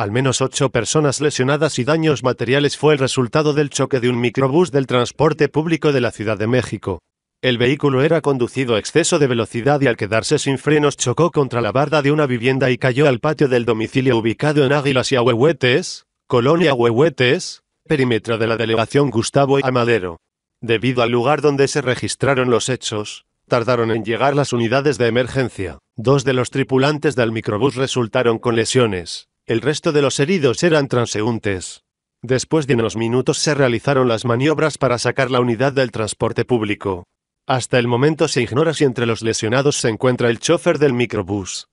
Al menos ocho personas lesionadas y daños materiales fue el resultado del choque de un microbús del transporte público de la Ciudad de México. El vehículo era conducido a exceso de velocidad y al quedarse sin frenos chocó contra la barda de una vivienda y cayó al patio del domicilio ubicado en Águilas y Ahuehuetes, Colonia Huehuetes, perímetro de la delegación Gustavo Amadero. Debido al lugar donde se registraron los hechos, tardaron en llegar las unidades de emergencia. Dos de los tripulantes del microbús resultaron con lesiones el resto de los heridos eran transeúntes. Después de unos minutos se realizaron las maniobras para sacar la unidad del transporte público. Hasta el momento se ignora si entre los lesionados se encuentra el chofer del microbús.